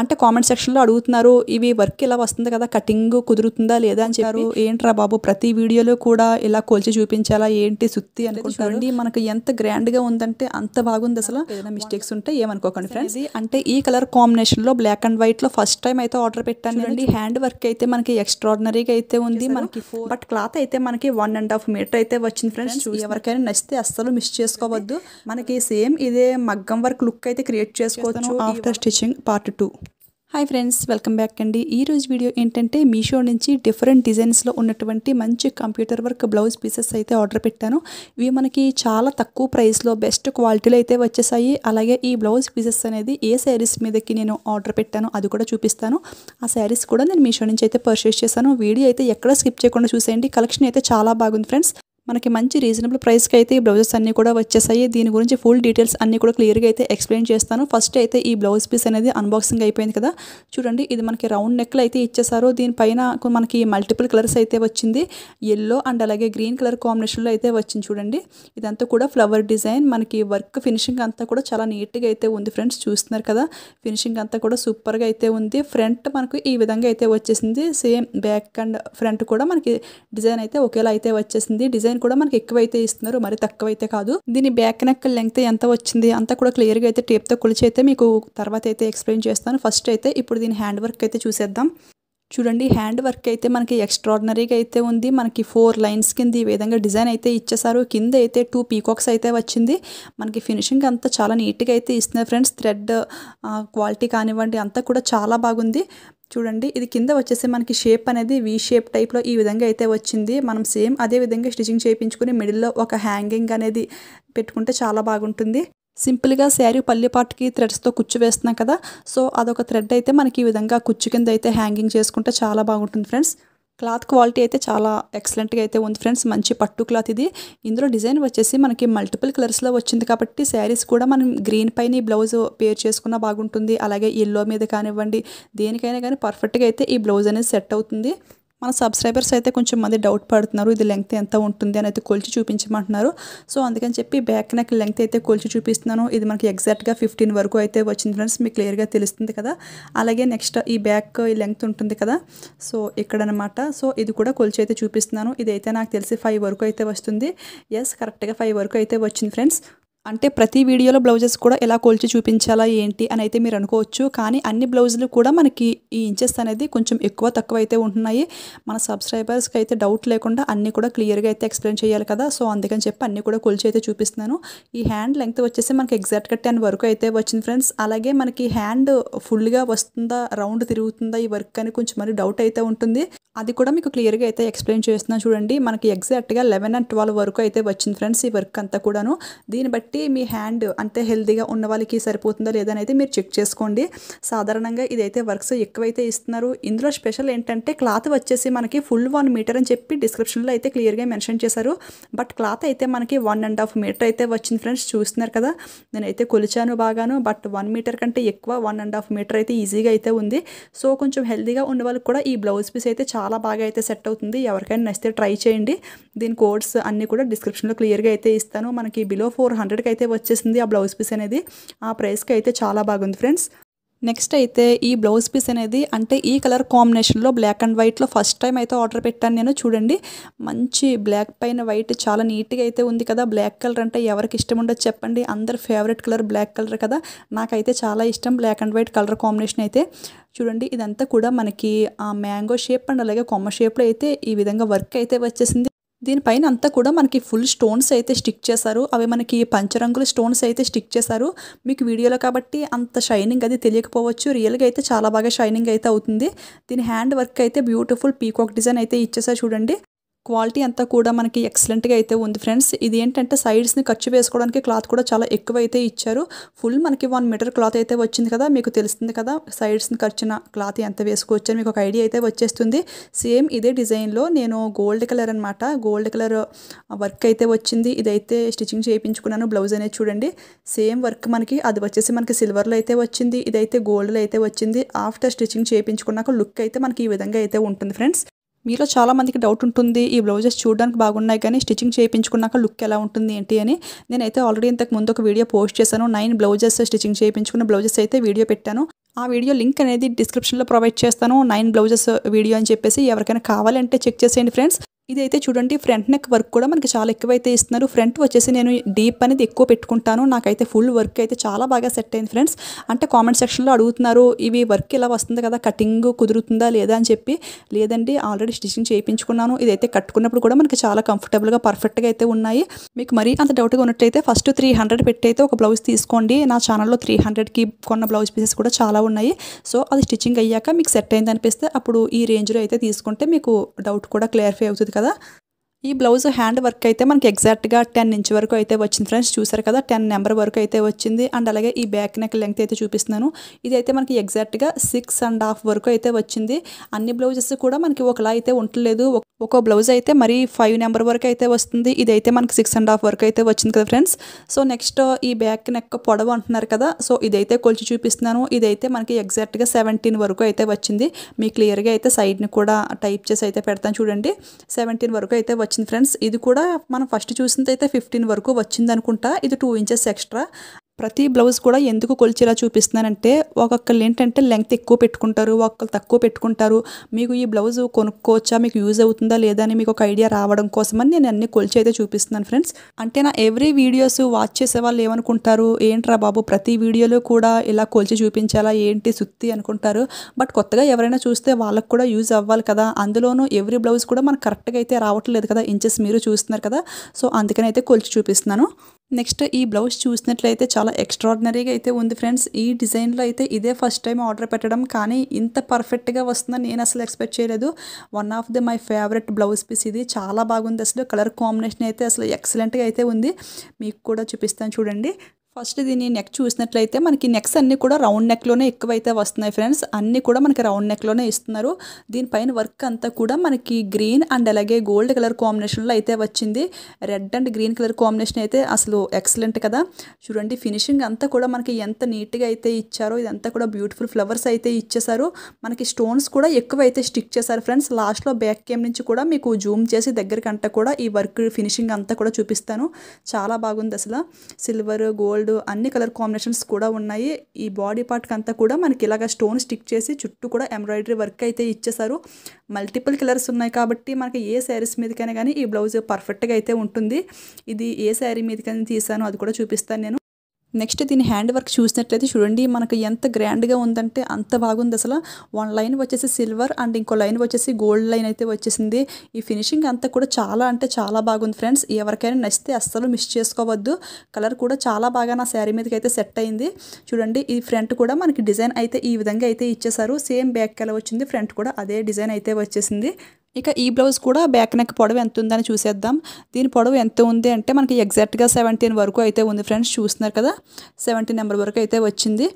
అంటే కామెంట్ సెక్షన్లో అడుగుతున్నారు ఇవి వర్క్ ఇలా వస్తుంది కదా కటింగ్ కుదురుతుందా లేదా అని చెప్పారు ఏంట్రా బాబు ప్రతి వీడియోలో కూడా ఇలా కోల్చి చూపించాలా ఏంటి సుత్తి అనుకుంటుంది మనకు ఎంత గ్రాండ్గా ఉందంటే అంత బాగుంది అసలు ఏదైనా మిస్టేక్స్ ఉంటే ఏమనుకోకండి ఫ్రెండ్స్ అంటే ఈ కలర్ కాంబినేషన్లో బ్లాక్ అండ్ వైట్లో ఫస్ట్ టైం అయితే ఆర్డర్ పెట్టాను అండి హ్యాండ్ వర్క్ అయితే మనకి ఎక్స్ట్రాడినరీగా అయితే ఉంది మనకి బట్ క్లాత్ అయితే మనకి వన్ అండ్ హాఫ్ మీటర్ అయితే వచ్చింది ఫ్రెండ్స్ ఎవరికైనా నచ్చితే అస్సలు మిస్ చేసుకోవద్దు మనకి సేమ్ ఇదే మగ్గం వర్క్ లుక్ అయితే క్రియేట్ చేసుకోవచ్చు after stitching part two hi friends welcome back అండి ఈరోజు వీడియో ఏంటంటే మీషో నుంచి డిఫరెంట్ డిజైన్స్లో ఉన్నటువంటి మంచి కంప్యూటర్ వర్క్ బ్లౌజ్ పీసెస్ అయితే ఆర్డర్ పెట్టాను ఇవి మనకి చాలా తక్కువ ప్రైస్లో బెస్ట్ క్వాలిటీలో అయితే వచ్చేసాయి అలాగే ఈ బ్లౌజ్ పీసెస్ అనేది ఏ శారీస్ మీదకి నేను ఆర్డర్ పెట్టాను అది కూడా చూపిస్తాను ఆ శారీస్ కూడా నేను మీషో నుంచి అయితే పర్చేస్ చేశాను వీడియో అయితే ఎక్కడ స్కిప్ చేయకుండా చూసేయండి కలెక్షన్ అయితే చాలా బాగుంది ఫ్రెండ్స్ మనకి మంచి రీజనబుల్ ప్రైస్కి అయితే ఈ బ్లౌజెస్ అన్నీ కూడా వచ్చేసాయి దీని గురించి ఫుల్ డీటెయిల్స్ అన్నీ కూడా క్లియర్గా అయితే ఎక్స్ప్లెయిన్ చేస్తాను ఫస్ట్ అయితే ఈ బ్లౌజ్ పీస్ అనేది అన్బాక్సింగ్ అయిపోయింది కదా చూడండి ఇది మనకి రౌండ్ నెక్లు అయితే ఇచ్చేసారు దీనిపైన మనకి మల్టిపుల్ కలర్స్ అయితే వచ్చింది ఎల్లో అండ్ అలాగే గ్రీన్ కలర్ కాంబినేషన్లో అయితే వచ్చింది చూడండి ఇదంతా కూడా ఫ్లవర్ డిజైన్ మనకి వర్క్ ఫినిషింగ్ అంతా కూడా చాలా నీట్గా అయితే ఉంది ఫ్రెండ్స్ చూస్తున్నారు కదా ఫినిషింగ్ అంతా కూడా సూపర్గా అయితే ఉంది ఫ్రంట్ మనకు ఈ విధంగా అయితే వచ్చేసింది సేమ్ బ్యాక్ అండ్ ఫ్రంట్ కూడా మనకి డిజైన్ అయితే ఒకేలా అయితే వచ్చేసింది డిజైన్ కూడా మనకి ఎక్కువైతే ఇస్తున్నారు మరి తక్కువైతే కాదు దీని బ్యాక్ నెక్ లెంగ్త్ ఎంత వచ్చింది అంతా కూడా క్లియర్గా అయితే టేప్తో కొలిచి అయితే మీకు తర్వాత అయితే ఎక్స్ప్లెయిన్ చేస్తాను ఫస్ట్ అయితే ఇప్పుడు దీని హ్యాండ్ వర్క్ అయితే చూసేద్దాం చూడండి హ్యాండ్ వర్క్ అయితే మనకి ఎక్స్ట్రాడినరీగా అయితే ఉంది మనకి ఫోర్ లైన్స్ కింద ఈ విధంగా డిజైన్ అయితే ఇచ్చేసారు కింద అయితే టూ పీకాక్స్ అయితే వచ్చింది మనకి ఫినిషింగ్ అంతా చాలా నీట్గా అయితే ఇస్తున్నారు ఫ్రెండ్స్ థ్రెడ్ క్వాలిటీ కానివ్వండి అంతా కూడా చాలా బాగుంది చూడండి ఇది కింద వచ్చేసి మనకి షేప్ అనేది వీ షేప్ టైప్లో ఈ విధంగా అయితే వచ్చింది మనం సేమ్ అదే విధంగా స్టిచింగ్ చేయించుకుని మిడిల్లో ఒక హ్యాంగింగ్ అనేది పెట్టుకుంటే చాలా బాగుంటుంది సింపుల్గా శారీ పల్లెపాటుకి థ్రెడ్స్తో కుచ్చు వేస్తున్నాం కదా సో అదొక థ్రెడ్ అయితే మనకి ఈ విధంగా కుచ్చు కింద అయితే హ్యాంగింగ్ చేసుకుంటే చాలా బాగుంటుంది ఫ్రెండ్స్ క్లాత్ క్వాలిటీ అయితే చాలా ఎక్సలెంట్గా అయితే ఉంది ఫ్రెండ్స్ మంచి పట్టు క్లాత్ ఇది ఇందులో డిజైన్ వచ్చేసి మనకి మల్టిపుల్ కలర్స్లో వచ్చింది కాబట్టి శారీస్ కూడా మనం గ్రీన్ పైన ఈ బ్లౌజ్ పేర్ చేసుకున్న బాగుంటుంది అలాగే ఎల్లో మీద కానివ్వండి దేనికైనా కానీ పర్ఫెక్ట్గా అయితే ఈ బ్లౌజ్ అనేది సెట్ అవుతుంది మన సబ్స్క్రైబర్స్ అయితే కొంచెం మంది డౌట్ పడుతున్నారు ఇది లెంగ్త్ ఎంత ఉంటుంది అని అయితే కొలిచి చూపించమంటున్నారు సో అందుకని చెప్పి బ్యాక్ నెక్ లెంగ్త్ అయితే కొలిచి చూపిస్తున్నాను ఇది మనకి ఎగ్జాక్ట్గా ఫిఫ్టీన్ వరకు అయితే వచ్చింది ఫ్రెండ్స్ మీకు క్లియర్గా తెలుస్తుంది కదా అలాగే నెక్స్ట్ ఈ బ్యాక్ ఈ లెంగ్త్ ఉంటుంది కదా సో ఇక్కడనమాట సో ఇది కూడా కొలిచి అయితే చూపిస్తున్నాను ఇదైతే నాకు తెలిసి ఫైవ్ వరకు అయితే వస్తుంది ఎస్ కరెక్ట్గా ఫైవ్ వరకు అయితే వచ్చింది ఫ్రెండ్స్ అంటే ప్రతి వీడియోలో బ్లౌజెస్ కూడా ఎలా కొలిచి చూపించాలా ఏంటి అని అయితే మీరు అనుకోవచ్చు కానీ అన్ని బ్లౌజులు కూడా మనకి ఈ ఇంచెస్ అనేది కొంచెం ఎక్కువ తక్కువ అయితే ఉంటున్నాయి మన సబ్స్క్రైబర్స్కి అయితే డౌట్ లేకుండా అన్నీ కూడా క్లియర్గా అయితే ఎక్స్ప్లెయిన్ చేయాలి కదా సో అందుకని చెప్పి అన్నీ కూడా కొలిచి అయితే చూపిస్తున్నాను ఈ హ్యాండ్ లెంగ్త్ వచ్చేసి మనకి ఎగ్జాక్ట్గా టెన్ వర్క్ అయితే వచ్చింది ఫ్రెండ్స్ అలాగే మనకి హ్యాండ్ ఫుల్గా వస్తుందా రౌండ్ తిరుగుతుందా ఈ వర్క్ అని కొంచెం మరి డౌట్ అయితే ఉంటుంది అది కూడా మీకు క్లియర్గా అయితే ఎక్స్ప్లెయిన్ చేస్తున్నాను చూడండి మనకి ఎగ్జాక్ట్గా లెవెన్ అండ్ ట్వెల్వ్ వరకు అయితే వచ్చింది ఫ్రెండ్స్ ఈ వర్క్ అంతా కూడాను దీన్ని బట్టి కాబట్టి మీ హ్యాండ్ అంతే హెల్దీగా ఉన్న వాళ్ళకి సరిపోతుందో లేదని అయితే మీరు చెక్ చేసుకోండి సాధారణంగా ఇదైతే వర్క్స్ ఎక్కువైతే ఇస్తున్నారు ఇందులో స్పెషల్ ఏంటంటే క్లాత్ వచ్చేసి మనకి ఫుల్ వన్ మీటర్ అని చెప్పి డిస్క్రిప్షన్లో అయితే క్లియర్గా మెన్షన్ చేశారు బట్ క్లాత్ అయితే మనకి వన్ అండ్ హాఫ్ మీటర్ అయితే వచ్చింది ఫ్రెండ్స్ చూస్తున్నారు కదా నేనైతే కొలిచాను బాగాను బట్ వన్ మీటర్ కంటే ఎక్కువ వన్ అండ్ హాఫ్ మీటర్ అయితే ఈజీగా అయితే ఉంది సో కొంచెం హెల్దీగా ఉన్న వాళ్ళకి కూడా ఈ బ్లౌజ్ పీస్ అయితే చాలా బాగా అయితే సెట్ అవుతుంది ఎవరికైనా నచ్చితే ట్రై చేయండి దీని కోడ్స్ అన్నీ కూడా డిస్క్రిప్షన్లో క్లియర్గా అయితే ఇస్తాను మనకి బిలో ఫోర్ హండ్రెడ్ అయితే వచ్చేసింది ఆ బ్లౌజ్ పీస్ అనేది ఆ ప్రైస్కి అయితే చాలా బాగుంది ఫ్రెండ్స్ నెక్స్ట్ అయితే ఈ బ్లౌజ్ పీస్ అనేది అంటే ఈ కలర్ కాంబినేషన్లో బ్లాక్ అండ్ వైట్లో ఫస్ట్ టైం అయితే ఆర్డర్ పెట్టాను నేను చూడండి మంచి బ్లాక్ పైన వైట్ చాలా నీట్గా అయితే ఉంది కదా బ్లాక్ కలర్ అంటే ఎవరికి ఇష్టం ఉండదు చెప్పండి అందరు ఫేవరెట్ కలర్ బ్లాక్ కలర్ కదా నాకైతే చాలా ఇష్టం black and white colour combination అయితే చూడండి ఇదంతా కూడా మనకి ఆ మ్యాంగో షేప్ అండ్ అలాగే కొమ్మ షేప్లో అయితే ఈ విధంగా వర్క్ అయితే వచ్చేసింది దీనిపైన అంతా కూడా మనకి ఫుల్ స్టోన్స్ అయితే స్టిక్ చేశారు అవి మనకి పంచరంగుల స్టోన్స్ అయితే స్టిక్ చేశారు మీకు వీడియోలో కాబట్టి అంత షైనింగ్ అది తెలియకపోవచ్చు రియల్గా అయితే చాలా బాగా షైనింగ్ అయితే అవుతుంది దీని హ్యాండ్ వర్క్ అయితే బ్యూటిఫుల్ పీకాక్ డిజైన్ అయితే ఇచ్చేసారు చూడండి క్వాలిటీ అంతా కూడా మనకి ఎక్సలెంట్గా అయితే ఉంది ఫ్రెండ్స్ ఇది ఏంటంటే సైడ్స్ని ఖర్చు వేసుకోవడానికి క్లాత్ కూడా చాలా ఎక్కువ అయితే ఇచ్చారు ఫుల్ మనకి వన్ మీటర్ క్లాత్ అయితే వచ్చింది కదా మీకు తెలుస్తుంది కదా సైడ్స్ని ఖర్చున క్లాత్ ఎంత వేసుకోవచ్చు మీకు ఒక ఐడియా అయితే వచ్చేస్తుంది సేమ్ ఇదే డిజైన్లో నేను గోల్డ్ కలర్ అనమాట గోల్డ్ కలర్ వర్క్ అయితే వచ్చింది ఇదైతే స్టిచ్చింగ్ చేయించుకున్నాను బ్లౌజ్ అనేది చూడండి సేమ్ వర్క్ మనకి అది వచ్చేసి మనకి సిల్వర్లో అయితే వచ్చింది ఇదైతే గోల్డ్లో అయితే వచ్చింది ఆఫ్టర్ స్టిచ్చింగ్ చేయించుకున్నాక లుక్ అయితే మనకి ఈ విధంగా అయితే ఉంటుంది ఫ్రెండ్స్ మీలో చాలామందికి డౌట్ ఉంటుంది ఈ బ్లౌజెస్ చూడడానికి బాగున్నాయి కానీ స్టిచ్చింగ్ చేయించుకున్నాక లుక్ ఎలా ఉంటుంది ఏంటి అని నేనైతే ఆల్రెడీ ఇంతకు ముందు ఒక వీడియో పోస్ట్ చేశాను నైన్ బ్లౌజెస్ స్టిచ్చింగ్ చేయించుకున్న బ్లౌజెస్ అయితే వీడియో పెట్టాను ఆ వీడియో లింక్ అనేది డిస్క్రిప్షన్లో ప్రొవైడ్ చేస్తాను నైన్ బ్లౌజెస్ వీడియో అని చెప్పేసి ఎవరికైనా కావాలంటే చెక్ చేసేయండి ఫ్రెండ్స్ ఇదైతే చూడండి ఫ్రంట్ నెక్ వర్క్ కూడా మనకి చాలా ఎక్కువైతే ఇస్తున్నారు ఫ్రంట్ వచ్చేసి నేను డీప్ అనేది ఎక్కువ పెట్టుకుంటాను నాకైతే ఫుల్ వర్క్ అయితే చాలా బాగా సెట్ అయింది ఫ్రెండ్స్ అంటే కామెంట్ సెక్షన్లో అడుగుతున్నారు ఇవి వర్క్ ఇలా వస్తుంది కదా కటింగ్ కుదురుతుందా లేదా అని చెప్పి లేదండి ఆల్రెడీ స్టిచ్చింగ్ చేయించుకున్నాను ఇదైతే కట్టుకున్నప్పుడు కూడా మనకి చాలా కంఫర్టబుల్గా పర్ఫెక్ట్గా అయితే ఉన్నాయి మీకు మరీ అంత డౌట్గా ఉన్నట్టయితే ఫస్ట్ త్రీ హండ్రెడ్ పెట్టి అయితే ఒక బ్లౌజ్ తీసుకోండి నా ఛానల్లో త్రీ హండ్రెడ్కి కొన్న బ్లౌజ్ పీసెస్ కూడా చాలా ఉన్నాయి సో అది స్టిచ్చింగ్ అయ్యాక మీకు సెట్ అయింది అనిపిస్తే అప్పుడు ఈ రేంజ్లో అయితే తీసుకుంటే మీకు డౌట్ కూడా క్లారిఫై అవుతుంది కదా ఈ బ్లౌజ్ హ్యాండ్ వర్క్ అయితే మనకి ఎగ్జాక్ట్గా టెన్ ఇంచ్ వరకు అయితే వచ్చింది ఫ్రెండ్స్ చూసారు కదా టెన్ నెంబర్ వరకు అయితే వచ్చింది అండ్ అలాగే ఈ బ్యాక్ నెక్ లెంగ్త్ అయితే చూపిస్తున్నాను ఇది అయితే మనకి ఎగ్జాక్ట్గా సిక్స్ అండ్ హాఫ్ వరకు అయితే వచ్చింది అన్ని బ్లౌజెస్ కూడా మనకి ఒకలా అయితే ఉండలేదు ఒక్కో బ్లౌజ్ అయితే మరి ఫైవ్ నెంబర్ వరకు అయితే వస్తుంది ఇదైతే మనకి సిక్స్ అండ్ హాఫ్ వరకు అయితే వచ్చింది కదా ఫ్రెండ్స్ సో నెక్స్ట్ ఈ బ్యాక్ నెక్ పొడవు అంటున్నారు కదా సో ఇదైతే కొలిచి చూపిస్తున్నాను ఇదైతే మనకి ఎగ్జాక్ట్గా సెవెంటీన్ వరకు అయితే వచ్చింది మీ క్లియర్గా అయితే సైడ్ని కూడా టైప్ చేసి అయితే పెడతాను చూడండి సెవెంటీన్ వరకు అయితే వచ్చింది ఫ్రెండ్స్ ఇది కూడా మనం ఫస్ట్ చూసింది అయితే ఫిఫ్టీన్ వరకు వచ్చింది అనుకుంటా ఇది టూ ఇంచెస్ ఎక్స్ట్రా ప్రతి బ్లౌజ్ కూడా ఎందుకు కొలిచేలా చూపిస్తున్నానంటే ఒక్కొక్కళ్ళు ఏంటంటే లెంగ్త్ ఎక్కువ పెట్టుకుంటారు ఒక్కళ్ళు తక్కువ పెట్టుకుంటారు మీకు ఈ బ్లౌజ్ కొనుక్కోవచ్చా మీకు యూజ్ అవుతుందా లేదా అని మీకు ఒక ఐడియా రావడం కోసమని నేను అన్ని కొలిచి అయితే చూపిస్తున్నాను ఫ్రెండ్స్ అంటే నా ఎవ్రీ వీడియోస్ వాచ్ చేసే వాళ్ళు ఏమనుకుంటారు ఏంట్రా బాబు ప్రతి వీడియోలో కూడా ఇలా కొలిచి చూపించాలా ఏంటి సుత్తి అనుకుంటారు బట్ కొత్తగా ఎవరైనా చూస్తే వాళ్ళకు కూడా యూజ్ అవ్వాలి కదా అందులోనూ ఎవ్రీ బ్లౌజ్ కూడా మనకు కరెక్ట్గా అయితే రావట్లేదు కదా ఇంచెస్ మీరు చూస్తున్నారు కదా సో అందుకని అయితే కొలిచి చూపిస్తున్నాను నెక్స్ట్ ఈ బ్లౌజ్ చూసినట్లయితే చాలా ఎక్స్ట్రాడినరీగా అయితే ఉంది ఫ్రెండ్స్ ఈ డిజైన్లో అయితే ఇదే ఫస్ట్ టైం ఆర్డర్ పెట్టడం కానీ ఇంత పర్ఫెక్ట్గా వస్తుందని నేను అసలు ఎక్స్పెక్ట్ చేయలేదు one of the my favourite blouse piece ఇది చాలా బాగుంది అసలు కలర్ కాంబినేషన్ అయితే అసలు ఎక్సలెంట్గా అయితే ఉంది మీకు కూడా చూపిస్తాను చూడండి ఫస్ట్ దీన్ని నెక్ చూసినట్లయితే మనకి నెక్స్ అన్ని కూడా రౌండ్ నెక్లోనే ఎక్కువైతే వస్తున్నాయి ఫ్రెండ్స్ అన్నీ కూడా మనకి రౌండ్ నెక్లోనే ఇస్తున్నారు దీనిపైన వర్క్ అంతా కూడా మనకి గ్రీన్ అండ్ అలాగే గోల్డ్ కలర్ కాంబినేషన్లో అయితే వచ్చింది red and green colour combination అయితే అసలు ఎక్సలెంట్ కదా చూడండి ఫినిషింగ్ అంతా కూడా మనకి ఎంత నీట్గా అయితే ఇచ్చారో ఇదంతా కూడా బ్యూటిఫుల్ ఫ్లవర్స్ అయితే ఇచ్చేసారు మనకి స్టోన్స్ కూడా ఎక్కువ అయితే స్టిక్ చేశారు ఫ్రెండ్స్ లాస్ట్లో బ్యాక్ కేమ్ నుంచి కూడా మీకు జూమ్ చేసి దగ్గరికంట కూడా ఈ వర్క్ ఫినిషింగ్ అంతా కూడా చూపిస్తాను చాలా బాగుంది అసలు సిల్వర్ గోల్డ్ గోల్డ్ అన్ని కలర్ కాంబినేషన్స్ కూడా ఉన్నాయి ఈ బాడీ పార్ట్కి అంతా కూడా మనకి ఇలాగ స్టోన్ స్టిక్ చేసి చుట్టూ కూడా ఎంబ్రాయిడరీ వర్క్ అయితే ఇచ్చేసారు మల్టిపుల్ కలర్స్ ఉన్నాయి కాబట్టి మనకి ఏ శారీస్ మీదకైనా కానీ ఈ బ్లౌజ్ పర్ఫెక్ట్గా అయితే ఉంటుంది ఇది ఏ శారీ మీదకైనా తీసాను అది కూడా చూపిస్తాను నేను నెక్స్ట్ దీని హ్యాండ్ వర్క్ చూసినట్లయితే చూడండి మనకు ఎంత గ్రాండ్గా ఉందంటే అంత బాగుంది అసలు వన్ లైన్ వచ్చేసి సిల్వర్ అండ్ ఇంకో లైన్ వచ్చేసి గోల్డ్ లైన్ అయితే వచ్చేసింది ఈ ఫినిషింగ్ అంతా కూడా చాలా అంటే చాలా బాగుంది ఫ్రెండ్స్ ఎవరికైనా నచ్చితే అస్సలు మిస్ చేసుకోవద్దు కలర్ కూడా చాలా బాగా నా శారీ మీదకి అయితే సెట్ అయింది చూడండి ఈ ఫ్రంట్ కూడా మనకి డిజైన్ అయితే ఈ విధంగా అయితే ఇచ్చేసారు సేమ్ బ్యాక్ కలర్ వచ్చింది ఫ్రంట్ కూడా అదే డిజైన్ అయితే వచ్చేసింది ఇక ఈ బ్లౌజ్ కూడా బ్యాక్ నెక్ పొడవు ఎంత ఉందని చూసేద్దాం దీని పొడవు ఎంత ఉంది అంటే మనకి ఎగ్జాక్ట్గా సెవెంటీన్ వరకు అయితే ఉంది ఫ్రెండ్స్ చూస్తున్నారు కదా సెవెంటీన్ నెంబర్ వరకు అయితే వచ్చింది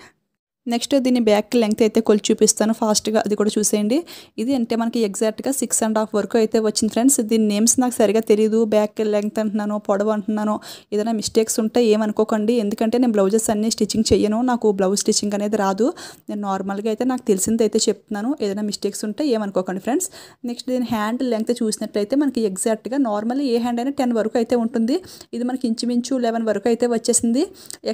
నెక్స్ట్ దీని బ్యాక్ లెంగ్త్ అయితే కొలిచి చూపిస్తాను ఫాస్ట్గా అది కూడా చూసేయండి ఇది అంటే మనకి ఎగ్జాక్ట్గా సిక్స్ అండ్ హాఫ్ వరకు అయితే వచ్చింది ఫ్రెండ్స్ దీని నేమ్స్ నాకు సరిగా తెలియదు బ్యాక్ లెంగ్త్ అంటున్నాను పొడవు అంటున్నాను ఏదైనా మిస్టేక్స్ ఉంటే ఏమనుకోకండి ఎందుకంటే నేను బ్లౌజెస్ అన్నీ స్టిచ్చింగ్ చేయను నాకు బ్లౌజ్ స్టిచ్చింగ్ అనేది రాదు నేను నార్మల్గా అయితే నాకు తెలిసింది అయితే చెప్తున్నాను ఏదైనా మిస్టేక్స్ ఉంటే ఏమనుకోకండి ఫ్రెండ్స్ నెక్స్ట్ దీని హ్యాండ్ లెంగ్త్ చూసినట్లయితే మనకి ఎగ్జాక్ట్గా నార్మల్ ఏ హ్యాండ్ అయినా టెన్ వరకు అయితే ఉంటుంది ఇది మనకి ఇంచుమించు లెవెన్ వరకు అయితే వచ్చేసింది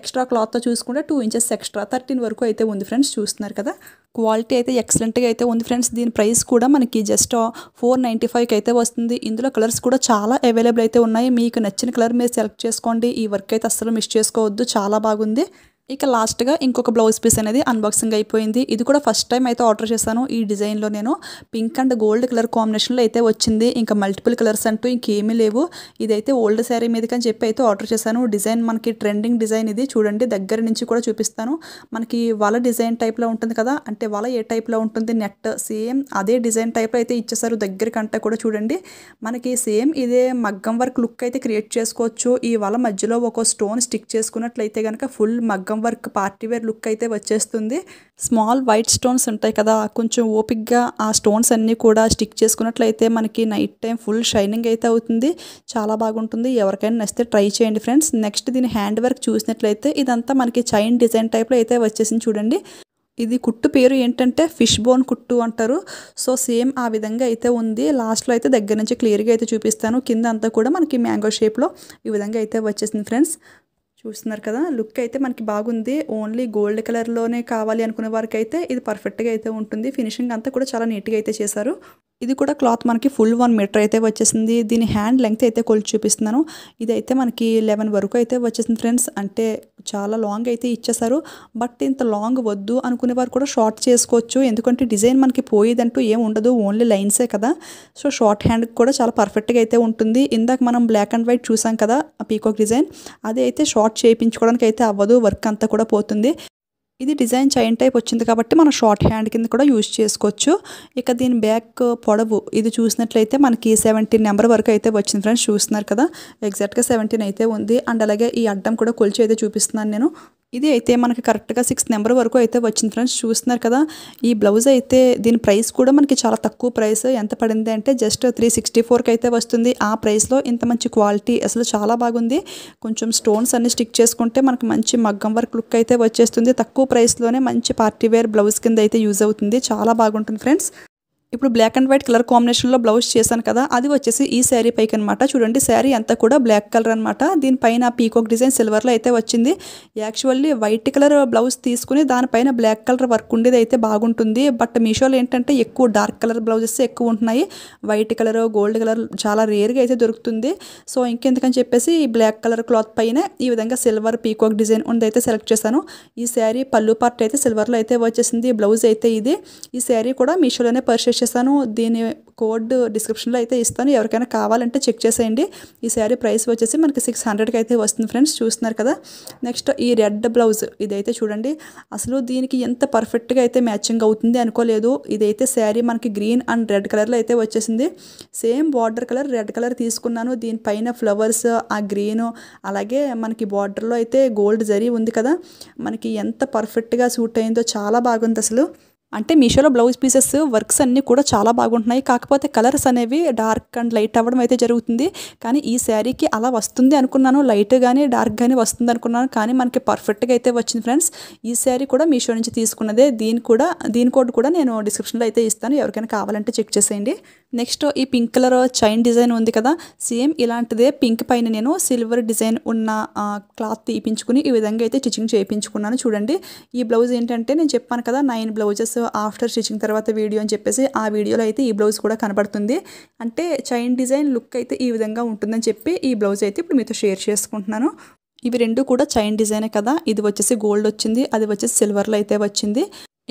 ఎక్స్ట్రా క్లాత్తో చూసుకుంటే టూ ఇంచెస్ ఎక్స్ట్రా థర్టీన్ వరకు అయితే అయితే ఉంది ఫ్రెండ్స్ చూస్తున్నారు కదా క్వాలిటీ అయితే ఎక్సలెంట్గా అయితే ఉంది ఫ్రెండ్స్ దీని ప్రైస్ కూడా మనకి జస్ట్ ఫోర్ నైంటీ అయితే వస్తుంది ఇందులో కలర్స్ కూడా చాలా అవైలబుల్ అయితే ఉన్నాయి మీకు నచ్చిన కలర్ మీరు సెలెక్ట్ చేసుకోండి ఈ వర్క్ అయితే అస్సలు మిస్ చేసుకోవద్దు చాలా బాగుంది ఇక లాస్ట్గా ఇంకొక బ్లౌజ్ పీస్ అనేది అన్బాక్సింగ్ అయిపోయింది ఇది కూడా ఫస్ట్ టైం అయితే ఆర్డర్ చేశాను ఈ డిజైన్లో నేను పింక్ అండ్ గోల్డ్ కలర్ కాంబినేషన్లో అయితే వచ్చింది ఇంకా మల్టిపుల్ కలర్స్ అంటూ ఇంకేమీ లేవు ఇదైతే ఓల్డ్ శారీ మీదకి అని చెప్పి అయితే ఆర్డర్ చేశాను డిజైన్ మనకి ట్రెండింగ్ డిజైన్ ఇది చూడండి దగ్గర నుంచి కూడా చూపిస్తాను మనకి వాళ్ళ డిజైన్ టైప్లో ఉంటుంది కదా అంటే వాళ్ళ ఏ టైప్లో ఉంటుంది నెట్ సేమ్ అదే డిజైన్ టైప్లో అయితే ఇచ్చేసారు కంటే కూడా చూడండి మనకి సేమ్ ఇదే మగ్గం వర్క్ లుక్ అయితే క్రియేట్ చేసుకోవచ్చు ఈ వాళ్ళ మధ్యలో ఒక స్టోన్ స్టిక్ చేసుకున్నట్లయితే కనుక ఫుల్ మగ్గం వర్క్ పార్టీవేర్ లుక్ అయితే వచ్చేస్తుంది స్మాల్ వైట్ స్టోన్స్ ఉంటాయి కదా కొంచెం ఓపిక్గా ఆ స్టోన్స్ అన్నీ కూడా స్టిక్ చేసుకున్నట్లయితే మనకి నైట్ టైం ఫుల్ షైనింగ్ అయితే అవుతుంది చాలా బాగుంటుంది ఎవరికైనా నచ్చితే ట్రై చేయండి ఫ్రెండ్స్ నెక్స్ట్ దీని హ్యాండ్ వర్క్ చూసినట్లయితే ఇదంతా మనకి చైన్ డిజైన్ టైప్లో అయితే వచ్చేసింది చూడండి ఇది కుట్టు పేరు ఏంటంటే ఫిష్ బోన్ కుట్టు అంటారు సో సేమ్ ఆ విధంగా అయితే ఉంది లాస్ట్లో అయితే దగ్గర నుంచి క్లియర్గా అయితే చూపిస్తాను కింద అంతా కూడా మనకి మ్యాంగో షేప్లో ఈ విధంగా అయితే వచ్చేసింది ఫ్రెండ్స్ చూస్తున్నారు కదా లుక్ అయితే మనకి బాగుంది ఓన్లీ గోల్డ్ కలర్లోనే కావాలి అనుకునే వారికి అయితే ఇది పర్ఫెక్ట్గా అయితే ఉంటుంది ఫినిషింగ్ అంతా కూడా చాలా నీట్గా అయితే చేశారు ఇది కూడా క్లాత్ మనకి ఫుల్ వన్ మీటర్ అయితే వచ్చేసింది దీని హ్యాండ్ లెంగ్త్ అయితే కొలిచి చూపిస్తున్నాను ఇది అయితే మనకి లెవెన్ వరకు అయితే వచ్చేసింది ఫ్రెండ్స్ అంటే చాలా లాంగ్ అయితే ఇచ్చేసారు బట్ ఇంత లాంగ్ వద్దు అనుకునే వారు కూడా షార్ట్ చేసుకోవచ్చు ఎందుకంటే డిజైన్ మనకి పోయేదంటూ ఏం ఉండదు ఓన్లీ లైన్సే కదా సో షార్ట్ హ్యాండ్ కూడా చాలా పర్ఫెక్ట్గా అయితే ఉంటుంది ఇందాక మనం బ్లాక్ అండ్ వైట్ చూసాం కదా పీకాక్ డిజైన్ అది అయితే షార్ట్ చేయించుకోవడానికి అయితే అవ్వదు వర్క్ అంతా కూడా పోతుంది ఇది డిజైన్ చైన్ టైప్ వచ్చింది కాబట్టి మనం షార్ట్ హ్యాండ్ కింద కూడా యూజ్ చేసుకోవచ్చు ఇక దీని బ్యాక్ పొడవు ఇది చూసినట్లయితే మనకి సెవెంటీన్ నెంబర్ వరకు అయితే వచ్చింది ఫ్రెండ్స్ చూస్తున్నారు కదా ఎగ్జాక్ట్గా సెవెంటీన్ అయితే ఉంది అండ్ అలాగే ఈ అడ్డం కూడా కొలిచి అయితే చూపిస్తున్నాను నేను ఇది అయితే మనకి కరెక్ట్గా సిక్స్ నెంబర్ వరకు అయితే వచ్చింది ఫ్రెండ్స్ చూస్తున్నారు కదా ఈ బ్లౌజ్ అయితే దీని ప్రైస్ కూడా మనకి చాలా తక్కువ ప్రైస్ ఎంత పడింది అంటే జస్ట్ త్రీ సిక్స్టీ ఫోర్కి అయితే వస్తుంది ఆ ప్రైస్లో ఇంత మంచి క్వాలిటీ అసలు చాలా బాగుంది కొంచెం స్టోన్స్ అన్ని స్టిక్ చేసుకుంటే మనకి మంచి మగ్గం వర్క్ లుక్ అయితే వచ్చేస్తుంది తక్కువ ప్రైస్లోనే మంచి పార్టీవేర్ బ్లౌజ్ కింద అయితే యూజ్ అవుతుంది చాలా బాగుంటుంది ఫ్రెండ్స్ ఇప్పుడు బ్లాక్ అండ్ వైట్ కలర్ కాంబినేషన్లో బ్లౌజ్ చేశాను కదా అది వచ్చేసి ఈ శారీ పైకి అనమాట చూడండి శారీ అంతా కూడా బ్లాక్ కలర్ అనమాట దీనిపైన పీకోక్ డిజైన్ సిల్వర్లో అయితే వచ్చింది యాక్చువల్లీ వైట్ కలర్ బ్లౌజ్ తీసుకుని దానిపైన బ్లాక్ కలర్ వర్క్ ఉండేది అయితే బాగుంటుంది బట్ మీషోలో ఏంటంటే ఎక్కువ డార్క్ కలర్ బ్లౌజెస్ ఎక్కువ ఉంటున్నాయి వైట్ కలర్ గోల్డ్ కలర్ చాలా రేర్గా అయితే దొరుకుతుంది సో ఇంకెందుకని చెప్పేసి ఈ బ్లాక్ కలర్ క్లాత్ పైన ఈ విధంగా సిల్వర్ పీకోక్ డిజైన్ ఉంది అయితే సెలెక్ట్ చేశాను ఈ శారీ పళ్ళు పార్ట్ అయితే సిల్వర్లో అయితే వచ్చేసింది బ్లౌజ్ అయితే ఇది ఈ శారీ కూడా మీషోలోనే పర్చేస్ చేశాను దీని కోడ్ డిస్క్రిప్షన్లో అయితే ఇస్తాను ఎవరికైనా కావాలంటే చెక్ చేసేయండి ఈ శారీ ప్రైస్ వచ్చేసి మనకి సిక్స్ హండ్రెడ్కి అయితే వస్తుంది ఫ్రెండ్స్ చూస్తున్నారు కదా నెక్స్ట్ ఈ రెడ్ బ్లౌజ్ ఇదైతే చూడండి అసలు దీనికి ఎంత పర్ఫెక్ట్గా అయితే మ్యాచింగ్ అవుతుంది అనుకోలేదు ఇదైతే శారీ మనకి గ్రీన్ అండ్ రెడ్ కలర్లో అయితే వచ్చేసింది same border colour red colour తీసుకున్నాను దీనిపైన ఫ్లవర్స్ ఆ గ్రీను అలాగే మనకి బార్డర్లో అయితే గోల్డ్ జరీ ఉంది కదా మనకి ఎంత పర్ఫెక్ట్గా సూట్ అయిందో చాలా బాగుంది అసలు అంటే మీషోలో బ్లౌజ్ పీసెస్ వర్క్స్ అన్నీ కూడా చాలా బాగుంటున్నాయి కాకపోతే కలర్స్ అనేవి డార్క్ అండ్ లైట్ అవ్వడం అయితే జరుగుతుంది కానీ ఈ శారీకి అలా వస్తుంది అనుకున్నాను లైట్ కానీ డార్క్ కానీ వస్తుంది అనుకున్నాను కానీ మనకి పర్ఫెక్ట్గా అయితే వచ్చింది ఫ్రెండ్స్ ఈ శారీ కూడా మీషో నుంచి తీసుకున్నదే దీని కూడా దీని కోడ్ కూడా నేను డిస్క్రిప్షన్లో అయితే ఇస్తాను ఎవరికైనా కావాలంటే చెక్ చేసేయండి నెక్స్ట్ ఈ పింక్ కలర్ చైన్ డిజైన్ ఉంది కదా సేమ్ ఇలాంటిదే పింక్ పైన నేను సిల్వర్ డిజైన్ ఉన్న క్లాత్ తీపించుకుని ఈ విధంగా అయితే స్టిచ్చింగ్ చేయించుకున్నాను చూడండి ఈ బ్లౌజ్ ఏంటంటే నేను చెప్పాను కదా నైన్ బ్లౌజెస్ ఆఫ్టర్ స్టిచ్చింగ్ తర్వాత వీడియో అని చెప్పేసి ఆ వీడియోలో అయితే ఈ బ్లౌజ్ కూడా కనబడుతుంది అంటే చైన్ డిజైన్ లుక్ అయితే ఈ విధంగా ఉంటుందని చెప్పి ఈ బ్లౌజ్ అయితే ఇప్పుడు మీతో షేర్ చేసుకుంటున్నాను ఇవి రెండు కూడా చైన్ డిజైనే కదా ఇది వచ్చేసి గోల్డ్ వచ్చింది అది వచ్చేసి సిల్వర్లో అయితే వచ్చింది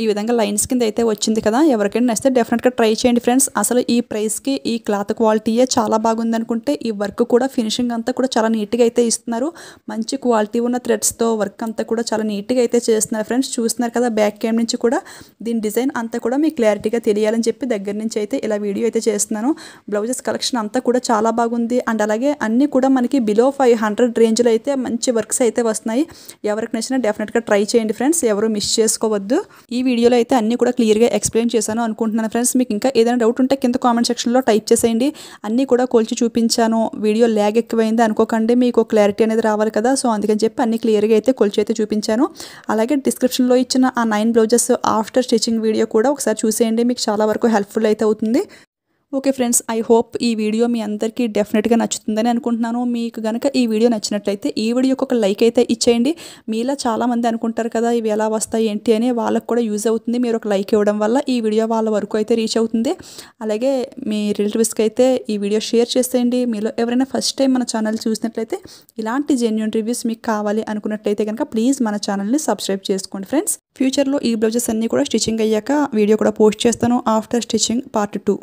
ఈ విధంగా లైన్స్ కింద అయితే వచ్చింది కదా ఎవరికైనా నచ్చితే డెఫినెట్గా ట్రై చేయండి ఫ్రెండ్స్ అసలు ఈ ప్రైస్కి ఈ క్లాత్ క్వాలిటీయే చాలా బాగుంది అనుకుంటే ఈ వర్క్ కూడా ఫినిషింగ్ అంతా కూడా చాలా నీట్గా అయితే ఇస్తున్నారు మంచి క్వాలిటీ ఉన్న థ్రెడ్స్తో వర్క్ అంతా కూడా చాలా నీట్గా అయితే చేస్తున్నారు ఫ్రెండ్స్ చూస్తున్నారు కదా బ్యాక్ క్యామ్ నుంచి కూడా దీని డిజైన్ అంతా కూడా మీకు క్లారిటీగా తెలియాలని చెప్పి దగ్గర నుంచి అయితే ఇలా వీడియో అయితే చేస్తున్నాను బ్లౌజెస్ కలెక్షన్ అంతా కూడా చాలా బాగుంది అండ్ అలాగే అన్నీ కూడా మనకి బిలో ఫైవ్ హండ్రెడ్ రేంజ్లో అయితే మంచి వర్క్స్ అయితే వస్తున్నాయి ఎవరికి నచ్చినా డెఫినెట్గా ట్రై చేయండి ఫ్రెండ్స్ ఎవరు మిస్ చేసుకోవద్దు ఈ వీడియోలో అయితే అన్నీ కూడా క్లియర్గా ఎక్స్ప్లెయిన్ చేశాను అనుకుంటున్నాను ఫ్రెండ్స్ మీకు ఇంకా ఏదైనా డౌట్ ఉంటే కింద కామెంట్ సెక్షన్లో టైప్ చేసేయండి అన్నీ కూడా కొలిచి చూపించాను వీడియో ల్యాగ్ ఎక్కువైంది అనుకోకండి మీకు క్లారిటీ అనేది రావాలి కదా సో అందుకని చెప్పి అన్ని క్లియర్గా అయితే కొలిచి అయితే చూపించాను అలాగే డిస్క్రిప్షన్లో ఇచ్చిన ఆ nine blouses after stitching video కూడా ఒకసారి చూసేయండి మీకు చాలా వరకు హెల్ప్ఫుల్ అయితే అవుతుంది ఓకే ఫ్రెండ్స్ ఐ హోప్ ఈ వీడియో మీ అందరికీ డెఫినెట్గా నచ్చుతుందని అనుకుంటున్నాను మీకు కనుక ఈ వీడియో నచ్చినట్లయితే ఈ వీడియోకి ఒక లైక్ అయితే ఇచ్చేయండి మీలా చాలామంది అనుకుంటారు కదా ఇవి ఎలా వస్తాయి ఏంటి అని వాళ్ళకు కూడా యూజ్ అవుతుంది మీరు ఒక లైక్ ఇవ్వడం వల్ల ఈ వీడియో వాళ్ళ వరకు అయితే రీచ్ అవుతుంది అలాగే మీ రిలేటివ్స్కి అయితే ఈ వీడియో షేర్ చేసేయండి మీలో ఎవరైనా ఫస్ట్ టైం మన ఛానల్ చూసినట్లయితే ఇలాంటి జెన్యున్ రివ్యూస్ మీకు కావాలి అనుకున్నట్లయితే కనుక ప్లీజ్ మన ఛానల్ని సబ్స్క్రైబ్ చేసుకోండి ఫ్రెండ్స్ ఫ్యూచర్లో ఈ బ్లౌజెస్ అన్నీ కూడా స్టిచ్చింగ్ అయ్యాక వీడియో కూడా పోస్ట్ చేస్తాను ఆఫ్టర్ స్టిచ్చింగ్ పార్ట్ టూ